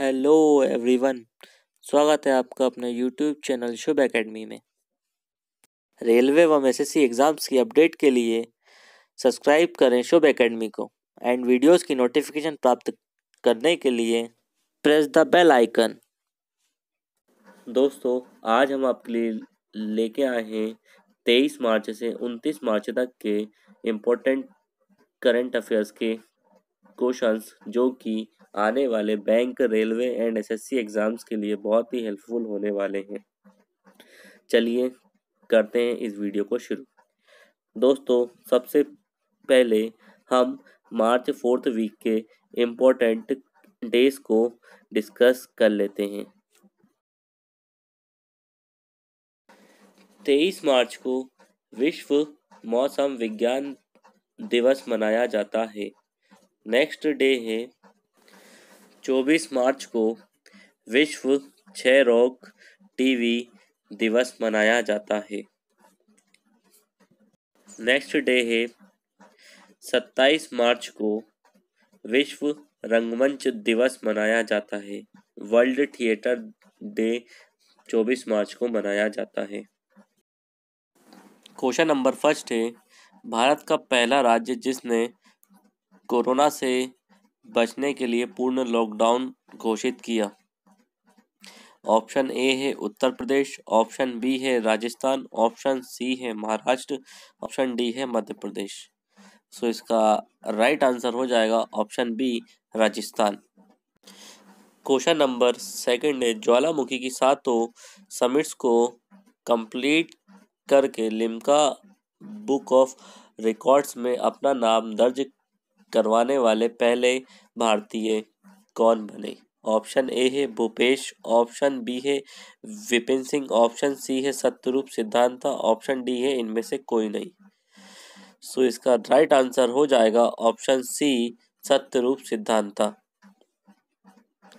hello everyone स्वागत है आपका अपने यूट्यूब चैनल शुभ एकेडमी में रेलवे व एस एग्ज़ाम्स की अपडेट के लिए सब्सक्राइब करें शुभ एकेडमी को एंड वीडियोस की नोटिफिकेशन प्राप्त करने के लिए प्रेस द बेल आइकन दोस्तों आज हम आपके लिए लेके आए हैं तेईस मार्च से उनतीस मार्च तक के इम्पोर्टेंट करंट अफेयर्स के क्वेश्चंस जो कि आने वाले bank railway and SSC exams के लिए बहुत ही हेल्पफुल होने वाले हैं चलिए करते हैं इस वीडियो को शुरू दोस्तों सबसे पहले हम मार्च फोर्थ वीक के इम्पोर्टेंट डेज को डिस्कस कर लेते हैं तेईस मार्च को विश्व मौसम विज्ञान दिवस मनाया जाता है नेक्स्ट डे है 24 मार्च को विश्व क्षय रोग टीवी दिवस मनाया जाता है नेक्स्ट डे है 27 मार्च को विश्व रंगमंच दिवस मनाया जाता है वर्ल्ड थिएटर डे 24 मार्च को मनाया जाता है क्वेश्चन नंबर फर्स्ट है भारत का पहला राज्य जिसने कोरोना से बचने के लिए पूर्ण लॉकडाउन घोषित किया ऑप्शन ए है उत्तर प्रदेश ऑप्शन बी है राजस्थान ऑप्शन सी है महाराष्ट्र ऑप्शन डी है मध्य प्रदेश सो इसका राइट आंसर हो जाएगा option B Rajasthan question number second है ज्वालामुखी की सातों समिट्स को कंप्लीट करके लिम्का बुक ऑफ रिकॉर्ड्स में अपना नाम दर्ज करवाने वाले पहले भारतीय कौन बने ऑप्शन ए है भूपेश ऑप्शन बी है विपिन सिंह ऑप्शन सी है सत्यरूप सिद्धांत ऑप्शन डी है इनमें से कोई नहीं सो इसका राइट आंसर हो जाएगा ऑप्शन सी सत्यरूप सिद्धांत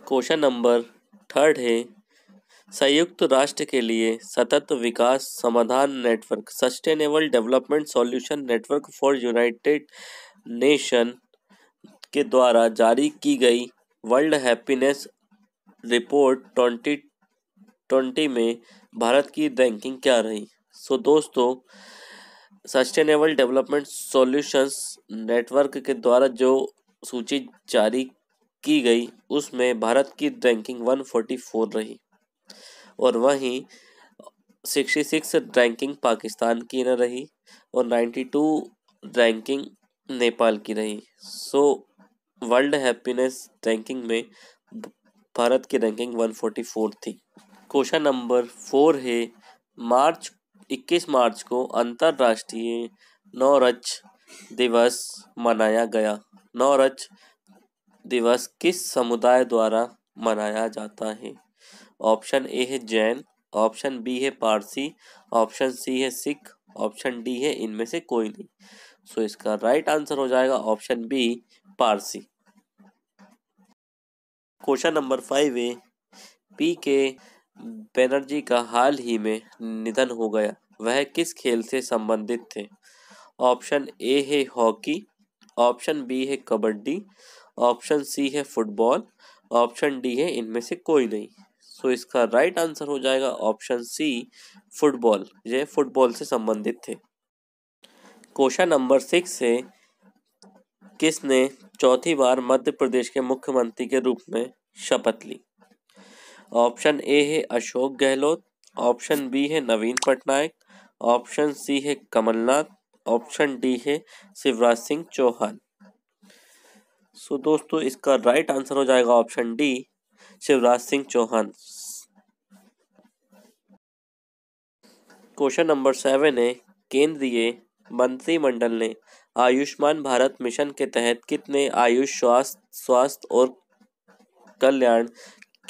क्वेश्चन नंबर थर्ड है संयुक्त राष्ट्र के लिए सतत विकास समाधान network sustainable development solution network for United Nation के द्वारा जारी की गई world happiness report twenty twenty में भारत की रैंकिंग क्या रही सो दोस्तों सस्टेनेबल डेवलपमेंट सॉल्यूशंस नेटवर्क के द्वारा जो सूची जारी की गई उसमें भारत की रैंकिंग 144 रही और वहीं 66 रैंकिंग पाकिस्तान की न रही और 92 रैंकिंग नेपाल की रही so so, world happiness ranking में भारत की रैंकिंग 144 थी क्वेश्चन नंबर फोर है मार्च 21 मार्च को अंतर्राष्ट्रीय नौरच दिवस मनाया गया नौरच दिवस किस समुदाय द्वारा मनाया जाता है ऑप्शन ए है जैन ऑप्शन बी है पारसी ऑप्शन सी है सिख ऑप्शन डी है इनमें से कोई नहीं सो so इसका राइट आंसर हो जाएगा option B Parsi question number five है पी के बनर्जी का हाल ही में निधन हो गया वह किस खेल से संबंधित थे ऑप्शन ए है हॉकी ऑप्शन बी है कबड्डी ऑप्शन सी है फुटबॉल ऑप्शन डी है इनमें से कोई नहीं सो so, इसका राइट आंसर हो जाएगा ऑप्शन सी फुटबॉल ये फुटबॉल से संबंधित थे क्वेश्चन नंबर सिक्स है किसने चौथी बार मध्य प्रदेश के मुख्यमंत्री के रूप में शपथ ली ऑप्शन ए है अशोक गहलोत ऑप्शन बी है नवीन पटनायक ऑप्शन सी है कमलनाथ ऑप्शन डी है शिवराज सिंह चौहान सो दोस्तों इसका राइट आंसर हो जाएगा option D Shivraj Singh Chouhan question number seven है केंद्रीय मंत्रिमंडल ने आयुष्मान भारत मिशन के तहत कितने आयुष स्वास्थ्य स्वास्थ्य और कल्याण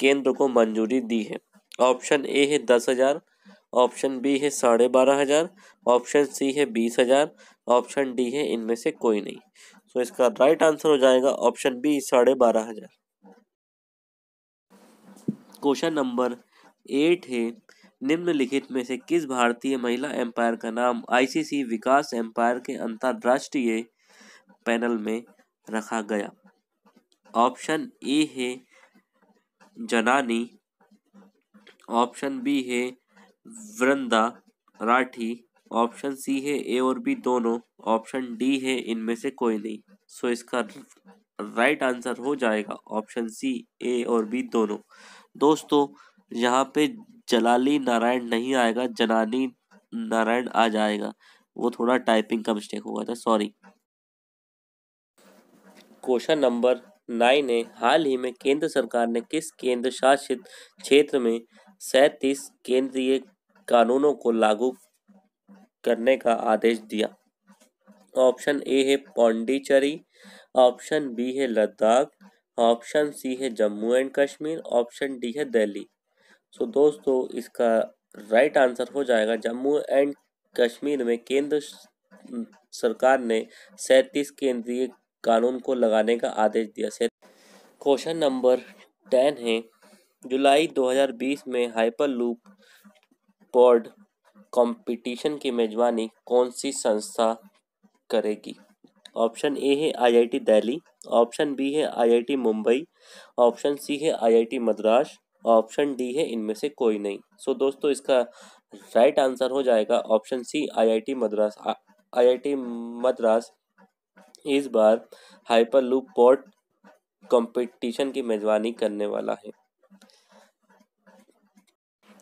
केंद्र को मंजूरी दी है ऑप्शन ए है दस हज़ार ऑप्शन बी है साढ़े बारह हज़ार ऑप्शन सी है बीस हज़ार ऑप्शन डी है इनमें से कोई नहीं सो तो so, इसका राइट आंसर हो जाएगा ऑप्शन बी साढ़े बारह हज़ार क्वेश्चन नंबर एट है निम्नलिखित में से किस भारतीय महिला एम्पायर का नाम आईसीसी विकास एम्पायर के अंतर्राष्ट्रीय पैनल में रखा गया ऑप्शन ए है जनानी ऑप्शन बी है वृंदा राठी ऑप्शन सी है ए और बी दोनों ऑप्शन डी है इनमें से कोई नहीं सो इसका राइट आंसर हो जाएगा ऑप्शन सी ए और बी दोनों दोस्तों यहाँ पे जलाली नारायण नहीं आएगा जनानी नारायण आ जाएगा वो थोड़ा टाइपिंग का मिस्टेक हुआ था सॉरी क्वेश्चन नंबर नाइन है हाल ही में केंद्र सरकार ने किस केंद्र शासित क्षेत्र में सैतीस केंद्रीय कानूनों को लागू करने का आदेश दिया ऑप्शन ए है पौंडीचेरी ऑप्शन बी है लद्दाख ऑप्शन सी है Jammu and Kashmir option D है दिल्ली सो दोस्तों इसका राइट आंसर हो जाएगा जम्मू एंड कश्मीर में केंद्र सरकार ने सैंतीस केंद्रीय कानून को लगाने का आदेश दिया क्वेश्चन नंबर टेन है जुलाई 2020 में हाइपरलूप पॉड कंपटीशन की मेजबानी कौन सी संस्था करेगी ऑप्शन ए है आईआईटी दिल्ली ऑप्शन बी है आईआईटी मुंबई ऑप्शन सी है आईआईटी मद्रास ऑप्शन डी है इनमें से कोई नहीं सो so, दोस्तों इसका राइट आंसर हो जाएगा option C IIT Madras IIT Madras इस बार हाइपर लूप पोर्ट कंपटीशन की मेजबानी करने वाला है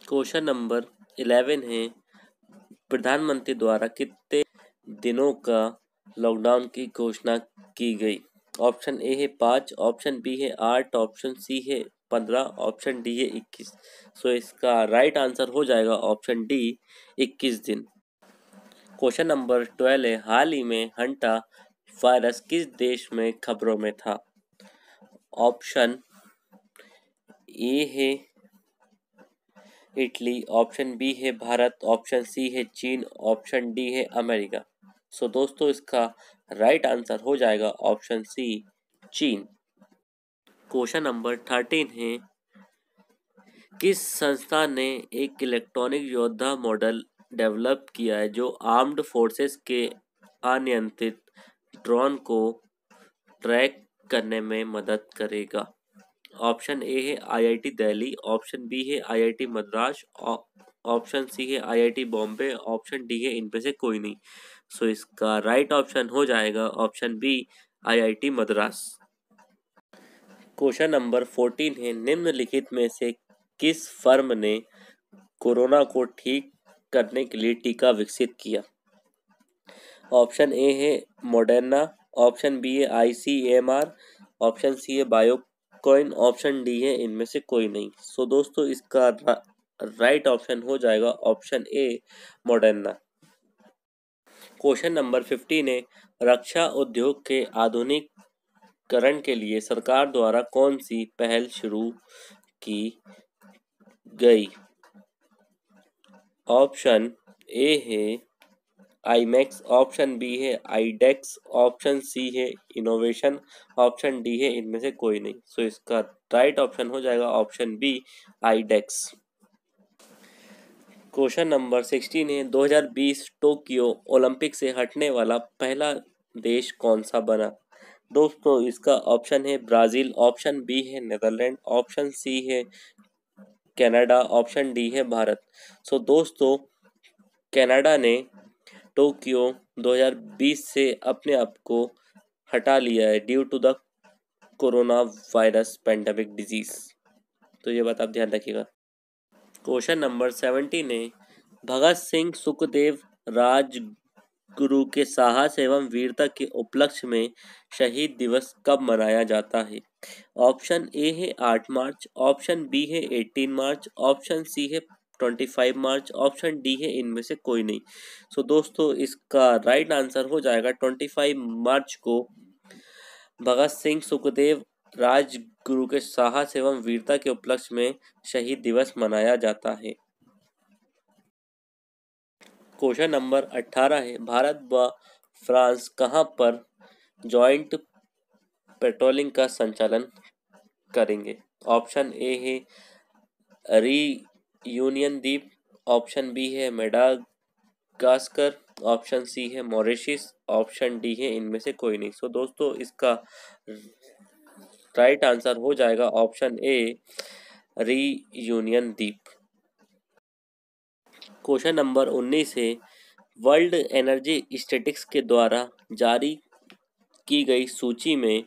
क्वेश्चन नंबर इलेवन है प्रधानमंत्री द्वारा कितने दिनों का लॉकडाउन की घोषणा की गई ऑप्शन ए है पाँच ऑप्शन बी है आठ ऑप्शन सी है पंद्रह ऑप्शन डी है इक्कीस सो इसका राइट आंसर हो जाएगा ऑप्शन डी इक्कीस दिन क्वेश्चन नंबर ट्वेल्व है हाल ही में हंटा वायरस किस देश में खबरों में था ऑप्शन ए है इटली ऑप्शन बी है भारत ऑप्शन सी है चीन ऑप्शन डी है अमेरिका सो दोस्तों इसका राइट आंसर हो जाएगा ऑप्शन सी चीन क्वेश्चन नंबर थर्टीन है किस संस्था ने एक इलेक्ट्रॉनिक योद्धा मॉडल डेवलप किया है जो आर्म्ड फोर्सेस के अनियंत्रित ड्रोन को ट्रैक करने में मदद करेगा ऑप्शन ए है आईआईटी दिल्ली ऑप्शन बी है आईआईटी मद्रास ऑप्शन सी है आईआईटी बॉम्बे ऑप्शन डी है इनमें से कोई नहीं सो इसका राइट ऑप्शन हो जाएगा option B IIT Madras question number fourteen है निम्नलिखित में से किस फर्म ने कोरोना को ठीक करने के लिए टीका विकसित किया ऑप्शन ए है मोडेना ऑप्शन बी है I C M R option C है बायोकॉइन ऑप्शन डी है इनमें से कोई नहीं सो दोस्तों इसका राइट ऑप्शन हो जाएगा option A Moderna question number fifteen है रक्षा उद्योग के आधुनिक करण के लिए सरकार द्वारा कौन सी पहल शुरू की गई ऑप्शन ए है आईमैक्स ऑप्शन बी है आईडेक्स ऑप्शन सी है इनोवेशन ऑप्शन डी है इनमें से कोई नहीं सो so, इसका राइट ऑप्शन हो जाएगा option B iDEX question number sixteen है 2020 टोक्यो ओलंपिक से हटने वाला पहला देश कौन सा बना दोस्तों इसका ऑप्शन है ब्राज़ील ऑप्शन बी है नेदरलैंड ऑप्शन सी है कनाडा ऑप्शन डी है भारत सो दोस्तों कनाडा ने टोक्यो 2020 से अपने आप को हटा लिया है due to the corona virus pandemic disease तो ये बात आप ध्यान रखिएगा क्वेश्चन नंबर सेवेंटी ने भगत सिंह सुखदेव राज गुरु के साहस एवं वीरता के उपलक्ष्य में शहीद दिवस कब मनाया जाता है ऑप्शन ए है आठ मार्च ऑप्शन बी है एटीन मार्च ऑप्शन सी है twenty five March option D है इनमें से कोई नहीं सो so, दोस्तों इसका राइट आंसर हो जाएगा ट्वेंटी फाइव मार्च को भगत सिंह सुखदेव राजगुरु के साहस एवं वीरता के उपलक्ष्य में शहीद दिवस मनाया जाता है क्वेश्चन नंबर अट्ठारह है भारत व फ्रांस कहाँ पर जॉइंट पेट्रोलिंग का संचालन करेंगे ऑप्शन ए है री यूनियन द्वीप ऑप्शन बी है मेडागास्कर ऑप्शन सी है मॉरिशस ऑप्शन डी है इनमें से कोई नहीं सो so, दोस्तों इसका राइट आंसर हो जाएगा ऑप्शन ए री यूनियन द्वीप क्वेश्चन नंबर उन्नीस है वर्ल्ड एनर्जी स्टेटिक्स के द्वारा जारी की गई सूची में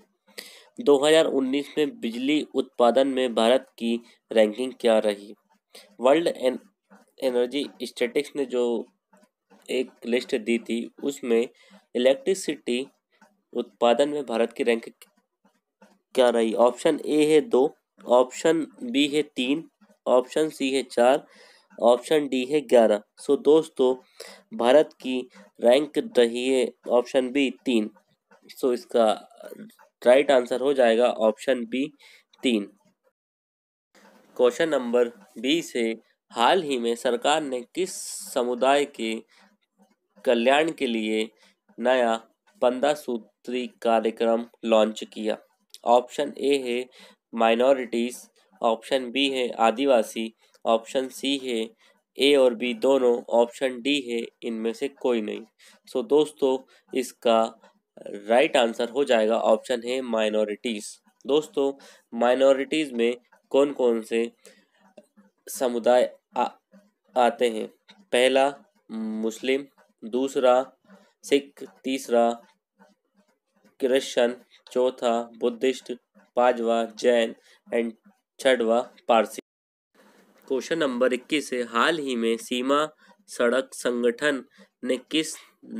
2019 में बिजली उत्पादन में भारत की रैंकिंग क्या रही वर्ल्ड एन, एनर्जी स्टेटिक्स ने जो एक लिस्ट दी थी उसमें इलेक्ट्रिसिटी उत्पादन में भारत की रैंक क्या रही ऑप्शन ए है दो ऑप्शन बी है तीन ऑप्शन सी है चार ऑप्शन डी है ग्यारह सो दोस्तों भारत की रैंक रही है ऑप्शन बी तीन सो इसका राइट आंसर हो जाएगा ऑप्शन बी तीन क्वेश्चन नंबर बी से हाल ही में सरकार ने किस समुदाय के कल्याण के लिए नया पंद्रह सूत्री कार्यक्रम लॉन्च किया ऑप्शन ए है माइनॉरिटीज़ ऑप्शन बी है आदिवासी ऑप्शन सी है ए और बी दोनों ऑप्शन डी है इनमें से कोई नहीं सो so, दोस्तों इसका राइट right आंसर हो जाएगा ऑप्शन है माइनॉरिटीज़ दोस्तों माइनॉरिटीज़ में कौन कौन से समुदाय आ, आते हैं पहला मुस्लिम दूसरा सिख तीसरा क्रिश्चन चौथा बुद्धिस्ट पांचवा जैन एंड छठवा पारसी क्वेश्चन नंबर इक्कीस है हाल ही में सीमा सड़क संगठन ने किस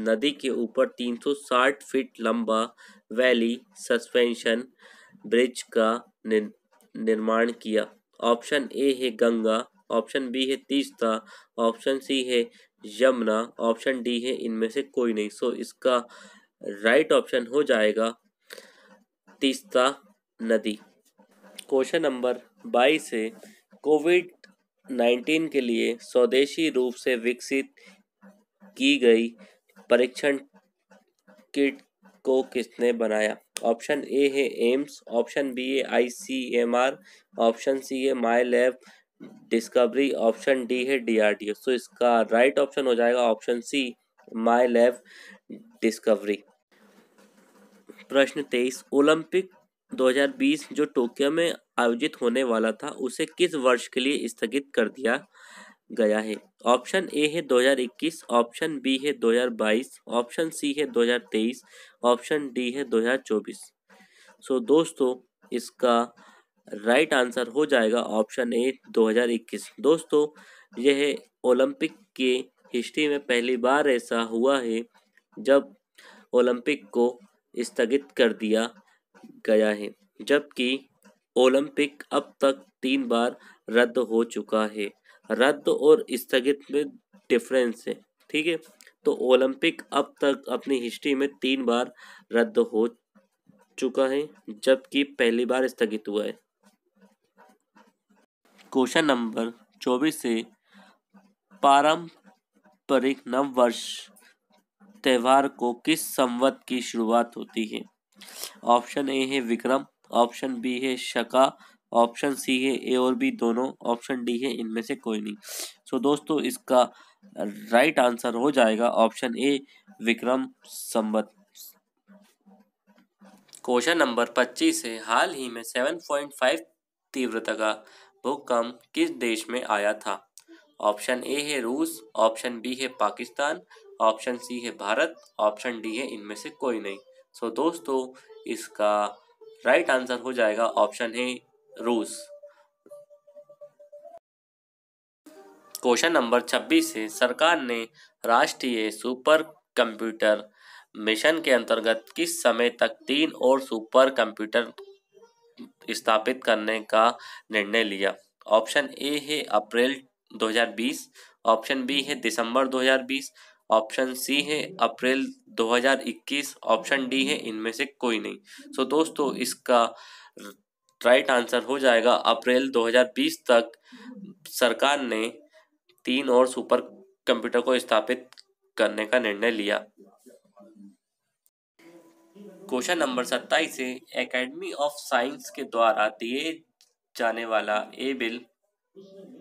नदी के ऊपर 360 फीट लंबा वैली सस्पेंशन ब्रिज का निर्माण किया ऑप्शन ए है गंगा ऑप्शन बी है तीस्ता ऑप्शन सी है यमुना ऑप्शन डी है इनमें से कोई नहीं सो इसका राइट ऑप्शन हो जाएगा तीस्ता नदी क्वेश्चन नंबर बाईस है कोविड नाइनटीन के लिए स्वदेशी रूप से विकसित की गई परीक्षण किट को किसने बनाया ऑप्शन ए है एम्स ऑप्शन बी है I C M R option C है my lab discovery option D है D R D O so इसका राइट ऑप्शन हो जाएगा option C my lab discovery प्रश्न तेईस ओलंपिक 2020 जो टोक्यो में आयोजित होने वाला था उसे किस वर्ष के लिए स्थगित कर दिया गया है ऑप्शन ए है 2021 ऑप्शन बी है 2022 ऑप्शन सी है 2023 ऑप्शन डी है 2024 सो so, दोस्तों इसका राइट right आंसर हो जाएगा ऑप्शन ए 2021 दोस्तों यह ओलंपिक के हिस्ट्री में पहली बार ऐसा हुआ है जब ओलंपिक को स्थगित कर दिया गया है जबकि ओलंपिक अब तक तीन बार रद्द हो चुका है रद्द और स्थगित में डिफरेंस है ठीक है तो ओलंपिक अब तक अपनी हिस्ट्री में तीन बार रद्द हो चुका है जबकि पहली बार स्थगित हुआ है क्वेश्चन नंबर चौबीस से पारंपरिक नववर्ष त्यौहार को किस संवत की शुरुआत होती है ऑप्शन ए है विक्रम ऑप्शन बी है शका ऑप्शन सी है ए और बी दोनों ऑप्शन डी है इनमें से कोई नहीं सो so, दोस्तों इसका राइट आंसर हो जाएगा option A Vikram Samvat question number पच्चीस है हाल ही में सेवन पॉइंट फाइव तीव्रता का भूकंप किस देश में आया था ऑप्शन ए है रूस ऑप्शन बी है पाकिस्तान ऑप्शन सी है भारत ऑप्शन डी है इनमें से कोई नहीं सो so, दोस्तों इसका राइट आंसर हो जाएगा ऑप्शन ए रूस क्वेश्चन नंबर 26 से सरकार ने राष्ट्रीय सुपर कंप्यूटर मिशन के अंतर्गत किस समय तक तीन और सुपर कंप्यूटर स्थापित करने का निर्णय लिया ऑप्शन ए है अप्रैल 2020 ऑप्शन बी है दिसंबर 2020 ऑप्शन सी है अप्रैल 2021 ऑप्शन डी है इनमें से कोई नहीं सो so, दोस्तों इसका राइट आंसर हो जाएगा अप्रैल 2020 तक सरकार ने तीन और सुपर कंप्यूटर को स्थापित करने का निर्णय लिया क्वेश्चन नंबर सत्ताईस है एकेडमी ऑफ साइंस के द्वारा दिए जाने वाला ए बिल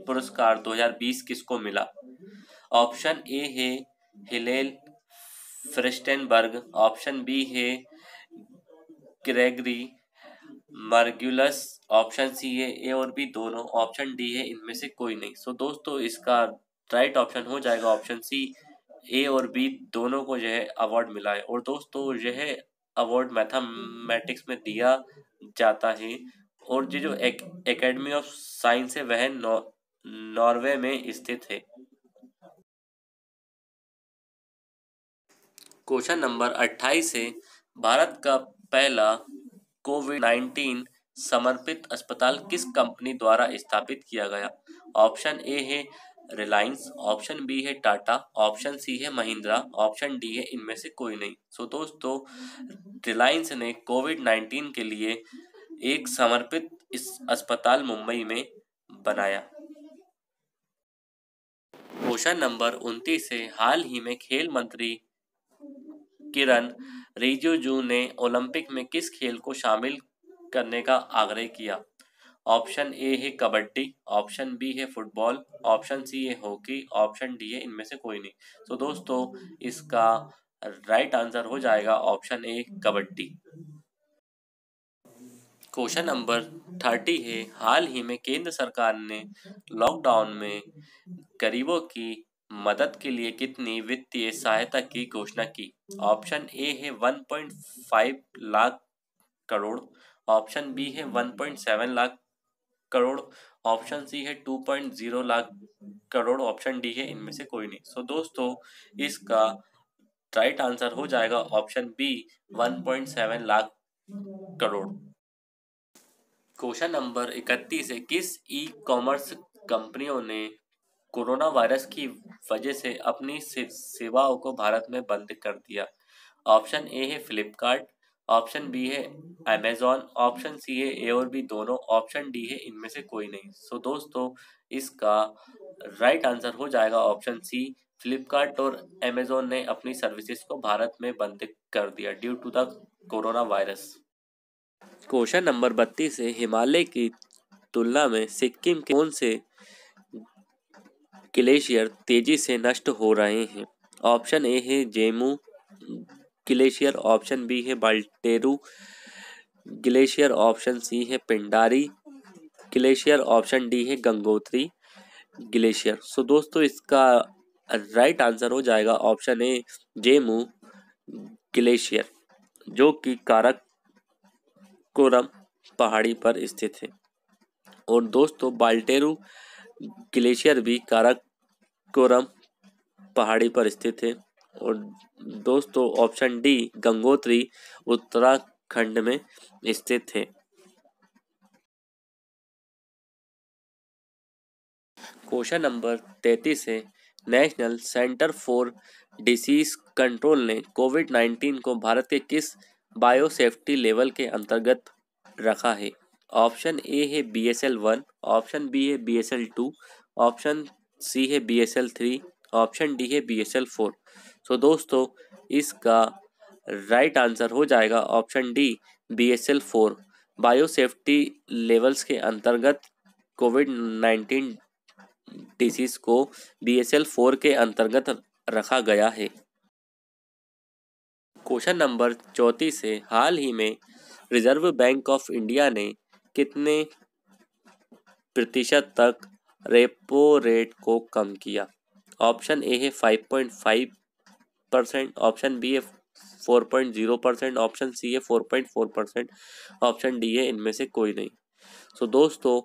पुरस्कार 2020 किसको मिला ऑप्शन ए है हिलेल फ्रिस्टेनबर्ग ऑप्शन बी है ग्रेगरी मर्ग्यूलस ऑप्शन सी है ए और बी दोनों ऑप्शन डी है इनमें से कोई नहीं सो so, दोस्तों इसका राइट ऑप्शन हो जाएगा ऑप्शन सी ए और बी दोनों को यह अवार्ड मिला है और दोस्तों यह अवार्ड मैथमेटिक्स में दिया जाता है और ये जो एकेडमी ऑफ साइंस है वह नॉर्वे में स्थित है क्वेश्चन नंबर 28 है भारत का पहला कोविड नाइन्टीन समर्पित अस्पताल किस कंपनी द्वारा स्थापित किया गया ऑप्शन ए है रिलायंस ऑप्शन बी है टाटा ऑप्शन सी है महिंद्रा ऑप्शन डी है इनमें से कोई नहीं सो दोस्तों रिलायंस ने कोविड नाइन्टीन के लिए एक समर्पित इस अस्पताल मुंबई में बनाया क्वेश्चन नंबर उनतीस है हाल ही में खेल मंत्री किरण रिजिजू ने ओलंपिक में किस खेल को शामिल करने का आग्रह किया ऑप्शन ए है कबड्डी ऑप्शन बी है फुटबॉल ऑप्शन सी है हॉकी ऑप्शन डी है इनमें से कोई नहीं तो दोस्तों इसका राइट आंसर हो जाएगा option A kabaddi question number thirty है हाल ही में केंद्र सरकार ने लॉकडाउन में गरीबों की मदद के लिए कितनी वित्तीय सहायता की घोषणा की ऑप्शन ए है 1.5 लाख करोड़ ऑप्शन बी है 1.7 लाख करोड़ ऑप्शन सी है 2.0 लाख करोड़ ऑप्शन डी है इनमें से कोई नहीं सो so, दोस्तों इसका राइट आंसर हो जाएगा option B 1.7 lakh crore question number इकतीस है किस ई कॉमर्स कंपनियों ने कोरोना वायरस की वजह से अपनी सेवाओं को भारत में बंद कर दिया ऑप्शन ए है फ्लिपकार्ट ऑप्शन बी है अमेजोन ऑप्शन सी है ए और बी दोनों ऑप्शन डी है इनमें से कोई नहीं सो so, दोस्तों इसका राइट आंसर हो जाएगा ऑप्शन सी फ्लिपकार्ट और अमेजोन ने अपनी सर्विसेज को भारत में बंद कर दिया due to the corona virus question number बत्तीस है हिमालय की तुलना में सिक्किम के कौन से ग्लेशियर तेजी से नष्ट हो रहे हैं ऑप्शन ए है जेमू ग्लेशियर ऑप्शन बी है बाल्टेरू ग्लेशियर ऑप्शन सी है पिंडारी ग्लेशियर ऑप्शन डी है गंगोत्री ग्लेशियर सो दोस्तों इसका राइट आंसर हो जाएगा ऑप्शन ए जेमू ग्लेशियर जो कि कारक कोरम पहाड़ी पर स्थित है और दोस्तों बाल्टेरू ग्लेशियर भी काराकोरम पहाड़ी पर स्थित है और दोस्तों ऑप्शन डी गंगोत्री उत्तराखंड में स्थित है क्वेश्चन नंबर तैतीस है national centre for disease control ने कोविड नाइन्टीन को भारत के किस बायोसेफ्टी लेवल के अंतर्गत रखा है ऑप्शन ए है B S L one option B है B S L two option C है B S L three option D है B S L four so दोस्तों इसका राइट आंसर हो जाएगा option D B S L four biosafety levels के अंतर्गत covid nineteen disease को बी एस एल फोर के अंतर्गत रखा गया है क्वेश्चन नंबर चौंतीस से हाल ही में रिजर्व बैंक ऑफ इंडिया ने कितने प्रतिशत तक रेपो रेट को कम किया ऑप्शन ए है five point five percent option B है four point zero percent option C है four point four percent option D है इनमें से कोई नहीं सो so, दोस्तों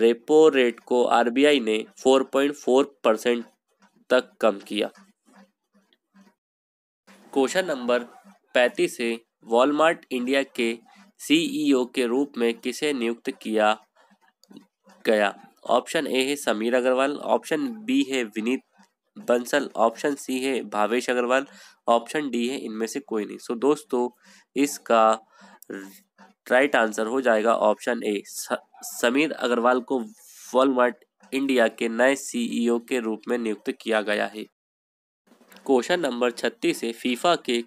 रेपो रेट को आरबीआई ने फोर पॉइंट फोर परसेंट तक कम किया क्वेश्चन नंबर पैंतीस है वॉलमार्ट इंडिया के सीईओ e के रूप में किसे नियुक्त किया गया ऑप्शन ए है समीर अग्रवाल ऑप्शन बी है विनीत बंसल ऑप्शन सी है भावेश अग्रवाल ऑप्शन डी है इनमें से कोई नहीं सो so, दोस्तों इसका राइट आंसर हो जाएगा ऑप्शन ए समीर अग्रवाल को वॉलमार्ट इंडिया के नए सीईओ e के रूप में नियुक्त किया गया है क्वेश्चन नंबर छत्तीस है फीफा के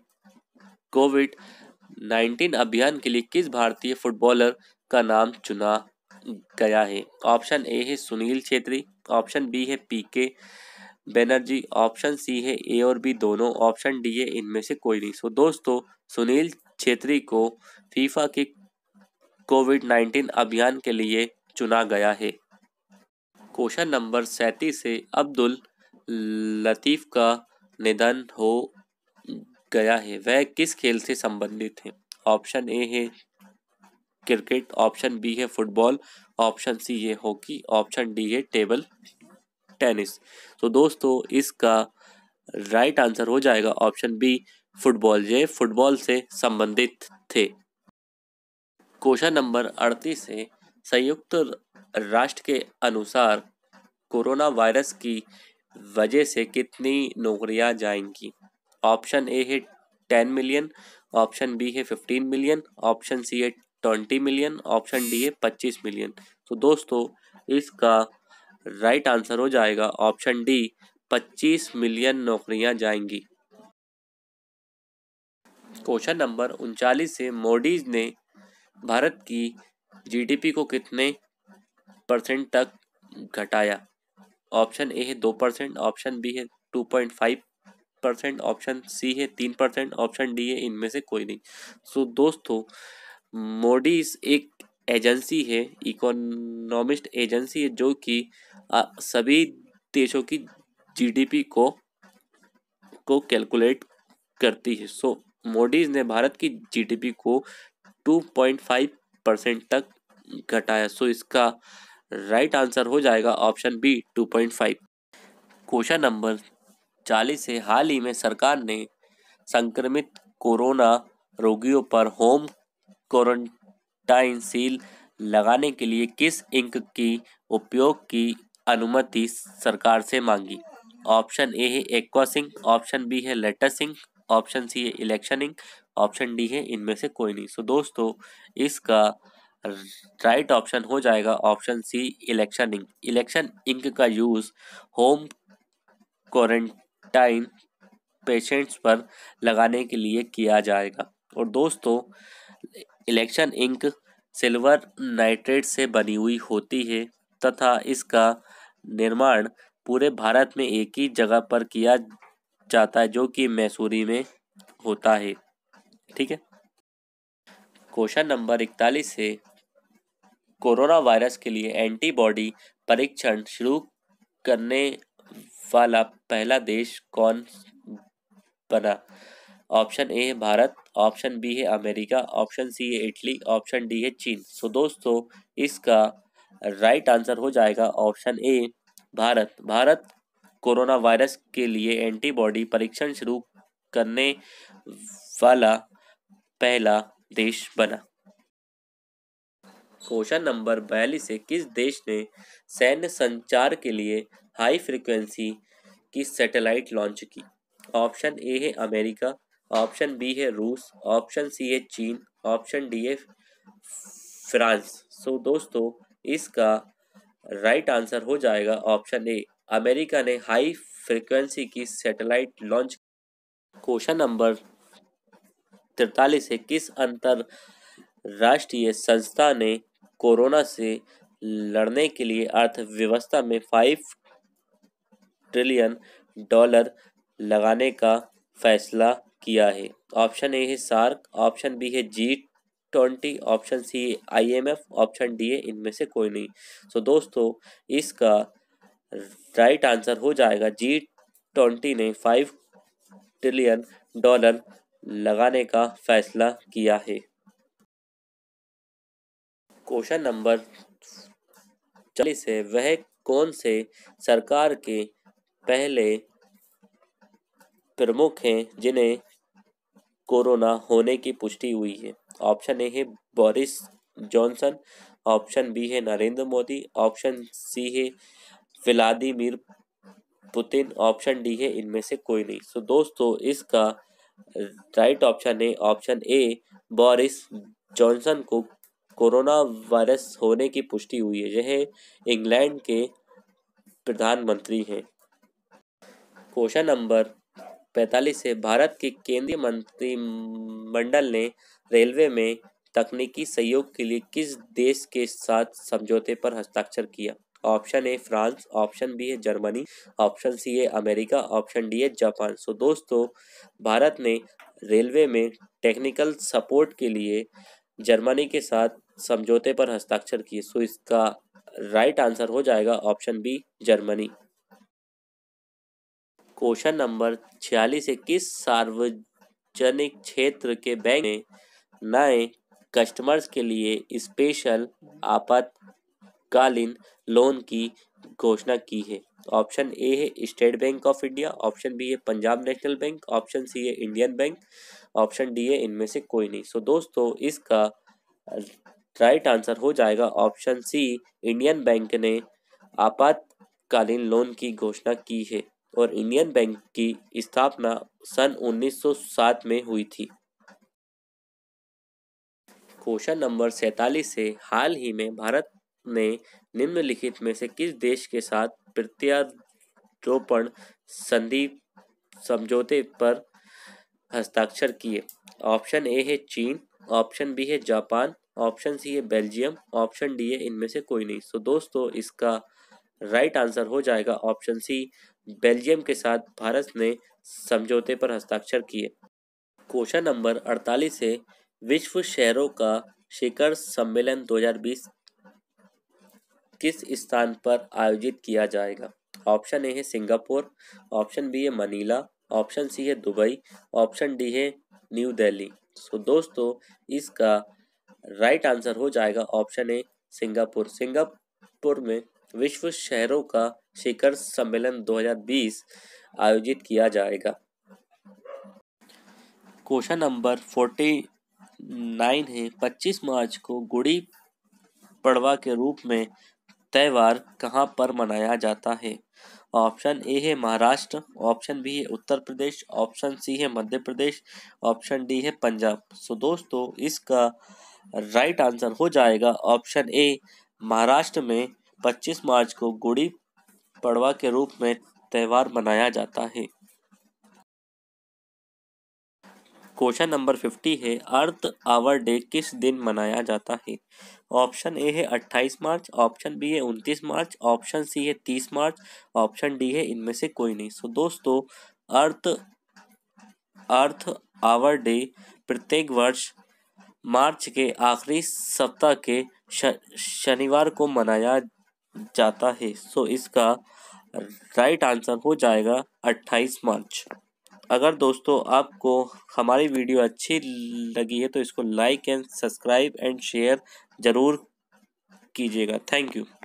कोविड नाइनटीन अभियान के लिए किस भारतीय फुटबॉलर का नाम चुना गया है ऑप्शन ए है सुनील छेत्री ऑप्शन बी है पीके बनर्जी ऑप्शन सी है ए और बी दोनों ऑप्शन डी है इनमें से कोई नहीं सो दोस्तों सुनील छेत्री को फीफा के कोविड नाइन्टीन अभियान के लिए चुना गया है क्वेश्चन नंबर सैंतीस से अब्दुल लतीफ़ का निधन हो गया है वह किस खेल से संबंधित है ऑप्शन ए है क्रिकेट ऑप्शन बी है फुटबॉल ऑप्शन सी है हॉकी ऑप्शन डी है टेबल टेनिस तो दोस्तों इसका राइट आंसर हो जाएगा ऑप्शन बी फुटबॉल ये फुटबॉल से संबंधित थे क्वेश्चन नंबर अड़तीस है संयुक्त राष्ट्र के अनुसार कोरोना वायरस की वजह से कितनी नौकरियां जाएंगी ऑप्शन ए है टेन मिलियन ऑप्शन बी है फिफ्टीन मिलियन ऑप्शन सी है ट्वेंटी मिलियन ऑप्शन डी है पच्चीस मिलियन तो दोस्तों इसका राइट आंसर हो जाएगा ऑप्शन डी पच्चीस मिलियन नौकरियां जाएंगी क्वेश्चन नंबर उनचालीस से मोडीज ने भारत की जीडीपी को कितने परसेंट तक घटाया ऑप्शन ए है दो परसेंट ऑप्शन बी है two point five percent option C है तीन परसेंट ऑप्शन डी है इनमें से कोई नहीं सो so, दोस्तों मोडीज एक एजेंसी है इकोनॉमिस्ट एजेंसी है जो कि सभी देशों की जीडीपी को को कैलकुलेट करती है सो so, मोडीज ने भारत की जीडीपी को टू पॉइंट फाइव परसेंट तक घटाया सो so, इसका राइट right आंसर हो जाएगा option B two point five question number चालीस से हाल ही में सरकार ने संक्रमित कोरोना रोगियों पर होम क्वारंटाइन सील लगाने के लिए किस इंक की उपयोग की अनुमति सरकार से मांगी ऑप्शन ए है एक्वा सिंह ऑप्शन बी है लेटर सिंह ऑप्शन सी है इलेक्शन इंक ऑप्शन डी है इनमें से कोई नहीं सो दोस्तों इसका राइट ऑप्शन हो जाएगा option C election ink election ink का use home quarantine patients पर लगाने के लिए किया जाएगा और दोस्तों इलेक्शन इंक सिल्वर नाइट्रेट से बनी हुई होती है तथा इसका निर्माण पूरे भारत में एक ही जगह पर किया जाता है जो कि मैसूरी में होता है ठीक है क्वेश्चन नंबर इकतालीस है कोरोना वायरस के लिए एंटीबॉडी परीक्षण शुरू करने वाला पहला देश कौन बना ऑप्शन ए है भारत ऑप्शन बी है अमेरिका ऑप्शन सी है इटली ऑप्शन डी है चीन सो so, दोस्तों इसका राइट आंसर हो जाएगा option A Bharat Bharat corona virus के लिए एंटीबॉडी परीक्षण शुरू करने वाला पहला देश बना क्वेश्चन नंबर बयालीस से किस देश ने सैन्य संचार के लिए हाई फ्रिक्वेंसी की सैटेलाइट लॉन्च की ऑप्शन ए है अमेरिका ऑप्शन बी है रूस ऑप्शन सी है चीन ऑप्शन डी है फ्रांस सो दोस्तों इसका राइट आंसर हो जाएगा ऑप्शन ए अमेरिका ने हाई फ्रिक्वेंसी की सैटेलाइट लॉन्च क्वेश्चन नंबर तिरतालीस है किस अंतर राष्ट्रीय संस्था ने कोरोना से लड़ने के लिए अर्थव्यवस्था में फाइव ट्रिलियन डॉलर लगाने का फैसला किया है ऑप्शन ए है सार्क ऑप्शन बी है G twenty option C IMF option D है इनमें से कोई नहीं सो so, दोस्तों इसका राइट आंसर हो जाएगा जी ट्वेंटी ने फाइव ट्रिलियन डॉलर लगाने का फैसला किया है क्वेश्चन नंबर चालीस है वह कौन से सरकार के पहले प्रमुख हैं जिन्हें कोरोना होने की पुष्टि हुई है ऑप्शन ए है बोरिस जॉनसन ऑप्शन बी है नरेंद्र मोदी ऑप्शन सी है व्लादिमिर पुतिन ऑप्शन डी है इनमें से कोई नहीं सो so, दोस्तों इसका राइट ऑप्शन है ऑप्शन ए बोरिस जॉनसन को कोरोना वायरस होने की पुष्टि हुई है यह इंग्लैंड के प्रधानमंत्री हैं क्वेश्चन नंबर पैंतालीस है भारत के केंद्रीय मंत्रिमंडल ने रेलवे में तकनीकी सहयोग के लिए किस देश के साथ समझौते पर हस्ताक्षर किया option A France option B है जर्मनी ऑप्शन सी है अमेरिका ऑप्शन डी है जापान सो दोस्तों भारत ने रेलवे में टेक्निकल सपोर्ट के लिए जर्मनी के साथ समझौते पर हस्ताक्षर किए सो इसका राइट आंसर हो जाएगा option B Germany question number छियालीस है किस सार्वजनिक क्षेत्र के बैंक ने नए कस्टमर्स के लिए स्पेशल आपातकालीन लोन की घोषणा की है ऑप्शन ए है State Bank of India option B है Punjab National Bank option C है इंडियन बैंक ऑप्शन डी है इनमें से कोई नहीं सो so, दोस्तों इसका राइट आंसर हो जाएगा ऑप्शन सी इंडियन बैंक ने आपातकालीन लोन की घोषणा की है और इंडियन बैंक की स्थापना सन 1907 में हुई थी क्वेश्चन नंबर सैतालीस से हाल ही में भारत ने निम्नलिखित में से किस देश के साथ प्रत्यारोपण संधि समझौते पर हस्ताक्षर किए ऑप्शन ए है चीन ऑप्शन बी है जापान ऑप्शन सी है बेल्जियम ऑप्शन डी है इनमें से कोई नहीं सो दोस्तों इसका राइट आंसर हो जाएगा ऑप्शन सी बेल्जियम के साथ भारत ने समझौते पर हस्ताक्षर किए क्वेश्चन नंबर अड़तालीस है विश्व शहरों का शिखर सम्मेलन 2020 किस स्थान पर आयोजित किया जाएगा ऑप्शन ए है सिंगापुर ऑप्शन बी है मनीला ऑप्शन सी है दुबई ऑप्शन डी है न्यू दिल्ली सो दोस्तों इसका राइट आंसर हो जाएगा ऑप्शन ए सिंगापुर सिंगापुर में विश्व शहरों का शिखर सम्मेलन 2020 आयोजित किया जाएगा क्वेश्चन नंबर 49 है 25 मार्च को गुड़ी पड़वा के रूप में त्यौहार कहाँ पर मनाया जाता है ऑप्शन ए है महाराष्ट्र ऑप्शन बी है उत्तर प्रदेश ऑप्शन सी है मध्य प्रदेश ऑप्शन डी है पंजाब सो दोस्तों इसका राइट आंसर हो जाएगा ऑप्शन ए महाराष्ट्र में 25 मार्च को गुड़ी पड़वा के रूप में त्यौहार मनाया जाता है क्वेश्चन नंबर 50 है अर्थ आवर डे किस दिन मनाया जाता है ऑप्शन ए है 28 मार्च ऑप्शन बी है 29 मार्च ऑप्शन सी है 30 मार्च ऑप्शन डी है इनमें से कोई नहीं सो दोस्तों अर्थ अर्थ आवर डे प्रत्येक वर्ष मार्च के आखिरी सप्ताह के शनिवार को मनाया जाता है सो इसका राइट आंसर हो जाएगा 28 मार्च अगर दोस्तों आपको हमारी वीडियो अच्छी लगी है तो इसको like and subscribe and share ज़रूर कीजिएगा थैंक यू